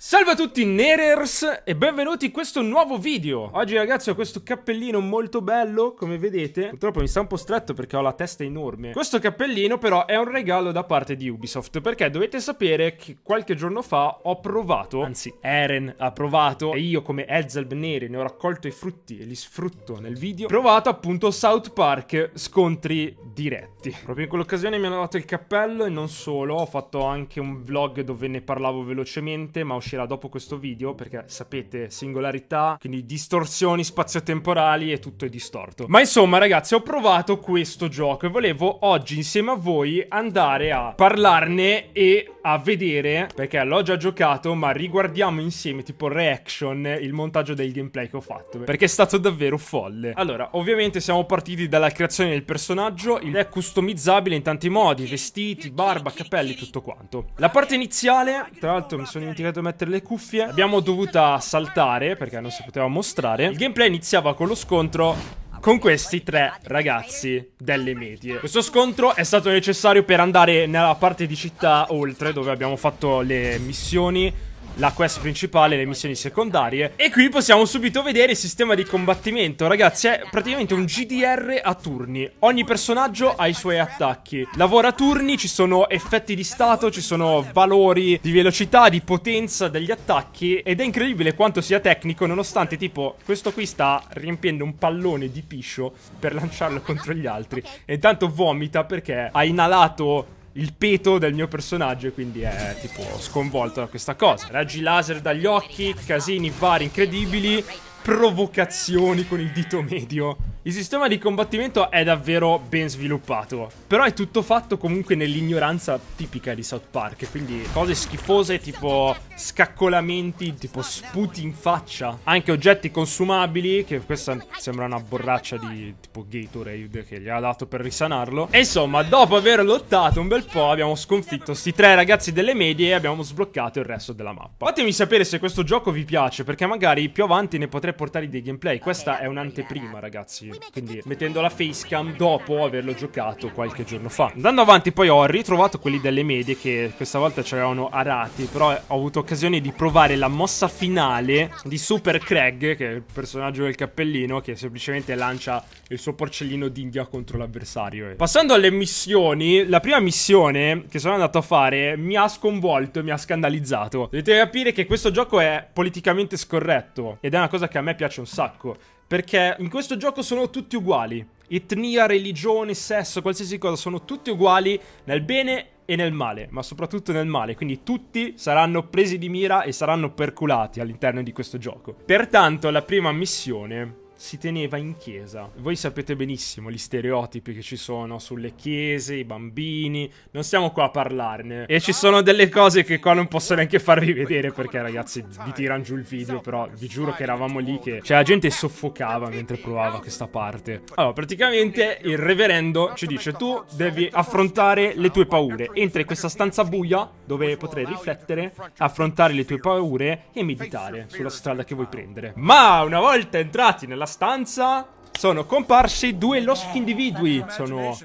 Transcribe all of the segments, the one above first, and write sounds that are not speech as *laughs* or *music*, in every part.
Salve a tutti Nerers e benvenuti in questo nuovo video Oggi ragazzi ho questo cappellino molto bello come vedete Purtroppo mi sta un po' stretto perché ho la testa enorme Questo cappellino però è un regalo da parte di Ubisoft Perché dovete sapere che qualche giorno fa ho provato Anzi Eren ha provato E io come Ezelb Neri ne ho raccolto i frutti e li sfrutto nel video Provato appunto South Park scontri diretti Proprio in quell'occasione mi hanno dato il cappello e non solo Ho fatto anche un vlog dove ne parlavo velocemente ma ho uscirà dopo questo video perché sapete singolarità, quindi distorsioni spazio-temporali e tutto è distorto. Ma insomma ragazzi ho provato questo gioco e volevo oggi insieme a voi andare a parlarne e a vedere, perché l'ho già giocato, ma riguardiamo insieme, tipo reaction, il montaggio del gameplay che ho fatto, perché è stato davvero folle. Allora, ovviamente siamo partiti dalla creazione del personaggio, ed è customizzabile in tanti modi, vestiti, barba, capelli, tutto quanto. La parte iniziale, tra l'altro mi sono dimenticato di mettere le cuffie, abbiamo dovuta saltare perché non si poteva mostrare. Il gameplay iniziava con lo scontro con questi tre ragazzi delle medie. Questo scontro è stato necessario per andare nella parte di città oltre dove abbiamo fatto le missioni la quest principale le missioni secondarie. E qui possiamo subito vedere il sistema di combattimento. Ragazzi, è praticamente un GDR a turni. Ogni personaggio ha i suoi attacchi. Lavora a turni, ci sono effetti di stato, ci sono valori di velocità, di potenza degli attacchi. Ed è incredibile quanto sia tecnico, nonostante tipo questo qui sta riempiendo un pallone di piscio per lanciarlo contro gli altri. E intanto vomita perché ha inalato il peto del mio personaggio e quindi è tipo sconvolto da questa cosa. Raggi laser dagli occhi, casini vari incredibili, provocazioni con il dito medio. Il sistema di combattimento è davvero ben sviluppato, però è tutto fatto comunque nell'ignoranza tipica di South Park, quindi cose schifose tipo scaccolamenti, tipo sputi in faccia, anche oggetti consumabili, che questa sembra una borraccia di tipo Gatorade che gli ha dato per risanarlo. E insomma, dopo aver lottato un bel po' abbiamo sconfitto questi tre ragazzi delle medie e abbiamo sbloccato il resto della mappa. Fatemi sapere se questo gioco vi piace, perché magari più avanti ne potrei portare dei gameplay, questa è un'anteprima ragazzi quindi mettendo la facecam dopo averlo giocato qualche giorno fa. Andando avanti poi ho ritrovato quelli delle medie che questa volta c'erano arati, però ho avuto occasione di provare la mossa finale di Super Craig, che è il personaggio del cappellino, che semplicemente lancia il suo porcellino d'India contro l'avversario. Passando alle missioni, la prima missione che sono andato a fare mi ha sconvolto, e mi ha scandalizzato. Dovete capire che questo gioco è politicamente scorretto ed è una cosa che a me piace un sacco. Perché in questo gioco sono tutti uguali. Etnia, religione, sesso, qualsiasi cosa, sono tutti uguali nel bene e nel male, ma soprattutto nel male, quindi tutti saranno presi di mira e saranno perculati all'interno di questo gioco. Pertanto la prima missione si teneva in chiesa. Voi sapete benissimo gli stereotipi che ci sono sulle chiese, i bambini, non stiamo qua a parlarne. E ci sono delle cose che qua non posso neanche farvi vedere perché ragazzi vi tirano giù il video, però vi giuro che eravamo lì che... Cioè la gente soffocava mentre provava questa parte. Allora, praticamente il reverendo ci dice tu devi affrontare le tue paure. Entra in questa stanza buia dove potrai riflettere, affrontare le tue paure e meditare sulla strada che vuoi prendere. Ma una volta entrati nella stanza sono comparsi due loschi individui. Sono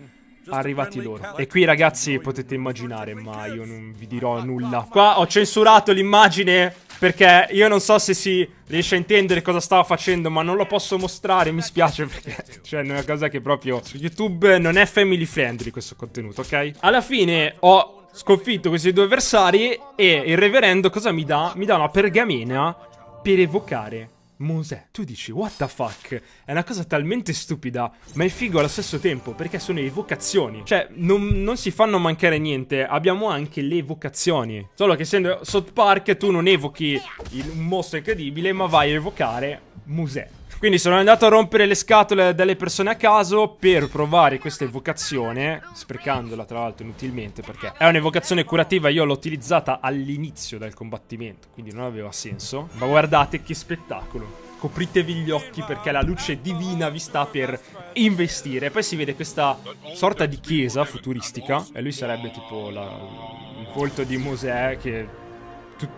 arrivati loro. E qui ragazzi potete immaginare, ma io non vi dirò nulla. Qua ho censurato l'immagine perché io non so se si riesce a intendere cosa stava facendo, ma non lo posso mostrare, mi spiace perché cioè è una cosa che proprio su YouTube non è family friendly questo contenuto, ok? Alla fine ho sconfitto questi due avversari e il reverendo cosa mi dà? Mi dà una pergamena per evocare Mosè. Tu dici, what the fuck? È una cosa talmente stupida, ma è figo allo stesso tempo, perché sono evocazioni. Cioè, non, non si fanno mancare niente, abbiamo anche le evocazioni. Solo che essendo South Park tu non evochi il, un mostro incredibile, ma vai a evocare Musè. Quindi sono andato a rompere le scatole delle persone a caso per provare questa evocazione, sprecandola tra l'altro inutilmente perché è un'evocazione curativa, io l'ho utilizzata all'inizio del combattimento, quindi non aveva senso. Ma guardate che spettacolo. Copritevi gli occhi perché la luce divina vi sta per investire. Poi si vede questa sorta di chiesa futuristica e lui sarebbe tipo la, il volto di Mosè che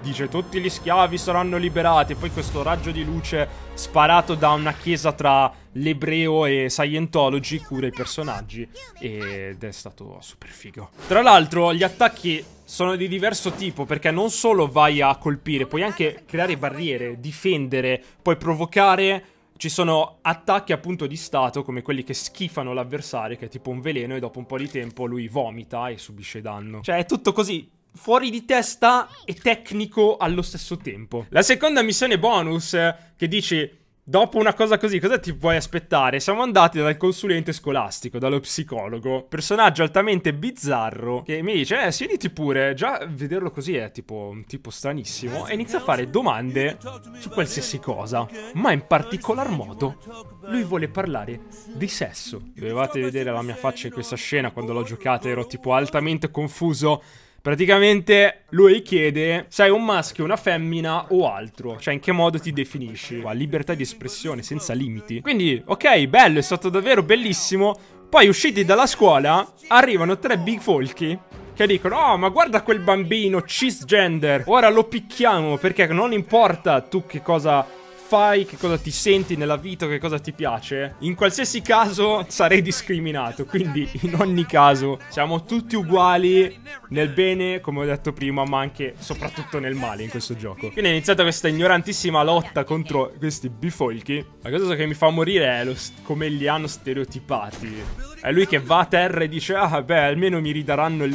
dice tutti gli schiavi saranno liberati. E poi questo raggio di luce sparato da una chiesa tra l'ebreo e Scientology cura i personaggi. Ed è stato super figo. Tra l'altro, gli attacchi sono di diverso tipo perché non solo vai a colpire, puoi anche creare barriere, difendere, puoi provocare. Ci sono attacchi appunto di stato come quelli che schifano l'avversario che è tipo un veleno e dopo un po' di tempo lui vomita e subisce danno. Cioè è tutto così fuori di testa e tecnico allo stesso tempo. La seconda missione bonus eh, che dici... Dopo una cosa così, cosa ti puoi aspettare? Siamo andati dal consulente scolastico, dallo psicologo, personaggio altamente bizzarro, che mi dice, eh, siediti pure, già vederlo così è tipo un tipo stranissimo, e inizia a fare domande su qualsiasi cosa, ma in particolar modo lui vuole parlare di sesso. Dovevate vedere la mia faccia in questa scena quando l'ho giocata, ero tipo altamente confuso Praticamente lui chiede sei un maschio, una femmina o altro. Cioè in che modo ti definisci? Qua, libertà di espressione senza limiti. Quindi, ok, bello, è stato davvero bellissimo. Poi usciti dalla scuola arrivano tre big folchi che dicono oh ma guarda quel bambino cisgender ora lo picchiamo perché non importa tu che cosa fai, che cosa ti senti nella vita, che cosa ti piace, in qualsiasi caso sarei discriminato. Quindi in ogni caso siamo tutti uguali nel bene, come ho detto prima, ma anche soprattutto nel male in questo gioco. Quindi è iniziata questa ignorantissima lotta contro questi bifolchi. La cosa che mi fa morire è come li hanno stereotipati. È lui che va a terra e dice Ah beh almeno mi ridaranno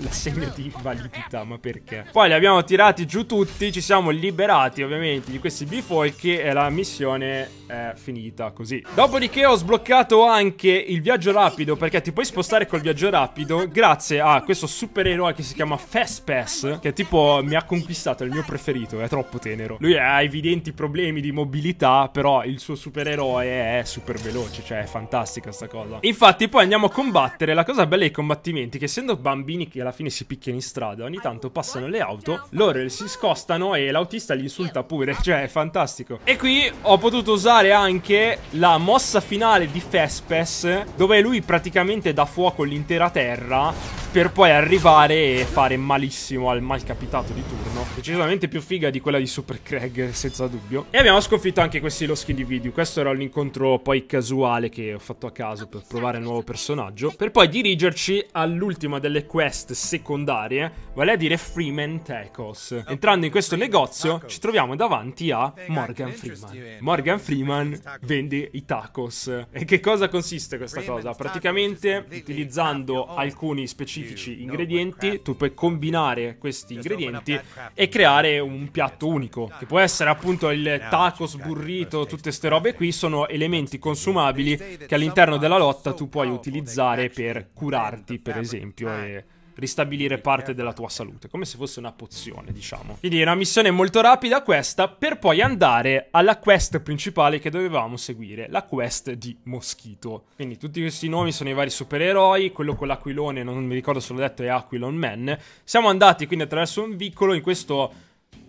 l'assegno *laughs* di validità Ma perché? Poi li abbiamo tirati giù tutti Ci siamo liberati ovviamente di questi bifolchi E eh, la missione è finita così Dopodiché ho sbloccato anche il viaggio rapido Perché ti puoi spostare col viaggio rapido Grazie a questo supereroe che si chiama Fast Pass Che tipo mi ha conquistato, è il mio preferito È troppo tenero Lui ha evidenti problemi di mobilità Però il suo supereroe è super veloce Cioè è fantastica sta cosa Infatti poi andiamo a combattere. La cosa bella dei combattimenti è che essendo bambini che alla fine si picchiano in strada, ogni tanto passano le auto, loro si scostano e l'autista li insulta pure. Cioè, è fantastico. E qui ho potuto usare anche la mossa finale di Fespes, dove lui praticamente dà fuoco l'intera terra per poi arrivare e fare malissimo al malcapitato di turno. Decisamente più figa di quella di Super Craig, senza dubbio. E abbiamo sconfitto anche questi loschi di video. Questo era un incontro poi casuale che ho fatto a caso per provare il nuovo personaggio. Per poi dirigerci all'ultima delle quest secondarie, vale a dire Freeman Tacos. Entrando in questo negozio ci troviamo davanti a Morgan Freeman. Morgan Freeman vende i tacos. E che cosa consiste questa cosa? Praticamente utilizzando alcuni specifici specifici ingredienti, tu puoi combinare questi ingredienti e creare un piatto unico, che può essere appunto il tacos, burrito, tutte queste robe qui sono elementi consumabili che all'interno della lotta tu puoi utilizzare per curarti, per esempio, e ristabilire parte eh. della tua salute, come se fosse una pozione, diciamo. Quindi è una missione molto rapida questa, per poi andare alla quest principale che dovevamo seguire, la quest di Moschito. Quindi tutti questi nomi sono i vari supereroi, quello con l'aquilone, non mi ricordo se l'ho detto, è Aquilon Man. Siamo andati quindi attraverso un vicolo in questo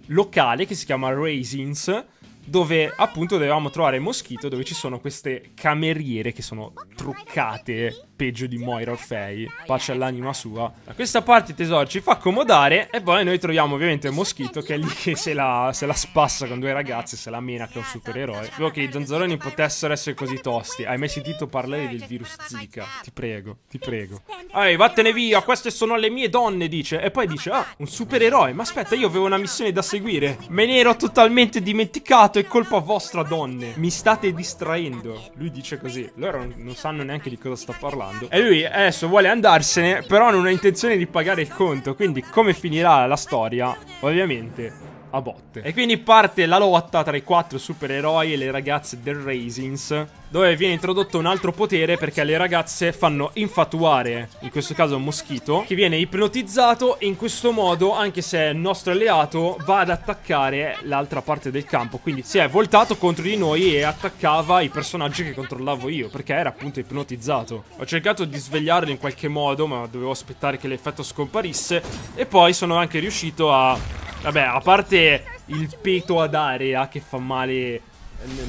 locale che si chiama Raisins, dove appunto dovevamo trovare il Moschito, dove ci sono queste cameriere che sono truccate peggio di Moira Orfei, pace all'anima sua. Da questa parte tesoro ci fa accomodare e poi noi troviamo ovviamente il Moschito che è lì che se la, se la spassa con due ragazze, se la mena che è un supereroe. Spero che i zanzaroni potessero essere così tosti. Hai mai sentito parlare del virus Zika? Ti prego, ti prego. Ehi, vattene via, queste sono le mie donne, dice. E poi dice, ah, un supereroe, ma aspetta, io avevo una missione da seguire. Me ne ero totalmente dimenticato fatto è colpa vostra, donne. Mi state distraendo. Lui dice così. Loro non, non sanno neanche di cosa sta parlando. E lui adesso vuole andarsene, però non ha intenzione di pagare il conto. Quindi come finirà la storia? Ovviamente a botte. E quindi parte la lotta tra i quattro supereroi e le ragazze del Raisins, dove viene introdotto un altro potere perché le ragazze fanno infatuare, in questo caso un moschito, che viene ipnotizzato e in questo modo, anche se è il nostro alleato, va ad attaccare l'altra parte del campo. Quindi si è voltato contro di noi e attaccava i personaggi che controllavo io, perché era appunto ipnotizzato. Ho cercato di svegliarlo in qualche modo, ma dovevo aspettare che l'effetto scomparisse e poi sono anche riuscito a Vabbè, a parte il peto ad area che fa male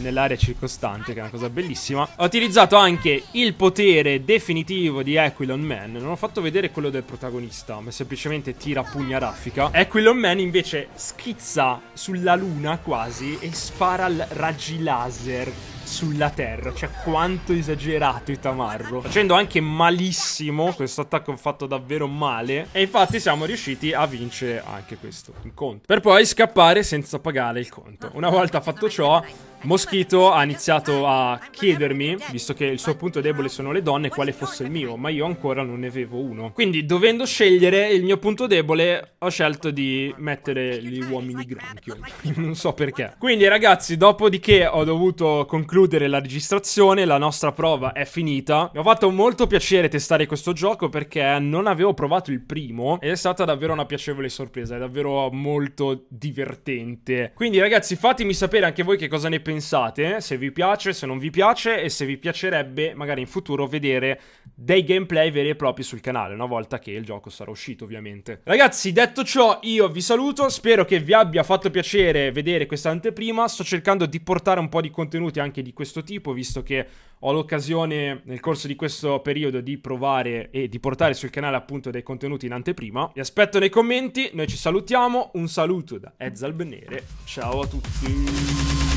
nell'area circostante, che è una cosa bellissima. Ho utilizzato anche il potere definitivo di Aquilon Man. Non ho fatto vedere quello del protagonista, ma semplicemente tira pugna raffica. Aquilon Man invece schizza sulla luna quasi e spara raggi laser sulla terra. Cioè, quanto esagerato Itamarro. Facendo anche malissimo, questo attacco fatto davvero male. E infatti siamo riusciti a vincere anche questo incontro. Per poi scappare senza pagare il conto. Una volta fatto ciò, Moschito ha iniziato a chiedermi, visto che il suo punto debole sono le donne, quale fosse il mio, ma io ancora non ne avevo uno. Quindi, dovendo scegliere il mio punto debole, ho scelto di mettere gli uomini granchio. *laughs* non so perché. Quindi, ragazzi, dopodiché ho dovuto concludere la registrazione, la nostra prova è finita. Mi ha fatto molto piacere testare questo gioco perché non avevo provato il primo ed è stata davvero una piacevole sorpresa, è davvero molto divertente. Quindi, ragazzi, fatemi sapere anche voi che cosa ne pensate pensate, se vi piace, se non vi piace e se vi piacerebbe magari in futuro vedere dei gameplay veri e propri sul canale una volta che il gioco sarà uscito ovviamente. Ragazzi, detto ciò io vi saluto, spero che vi abbia fatto piacere vedere questa anteprima, sto cercando di portare un po' di contenuti anche di questo tipo visto che ho l'occasione nel corso di questo periodo di provare e di portare sul canale appunto dei contenuti in anteprima. Vi aspetto nei commenti, noi ci salutiamo, un saluto da Ezzal Benere, ciao a tutti!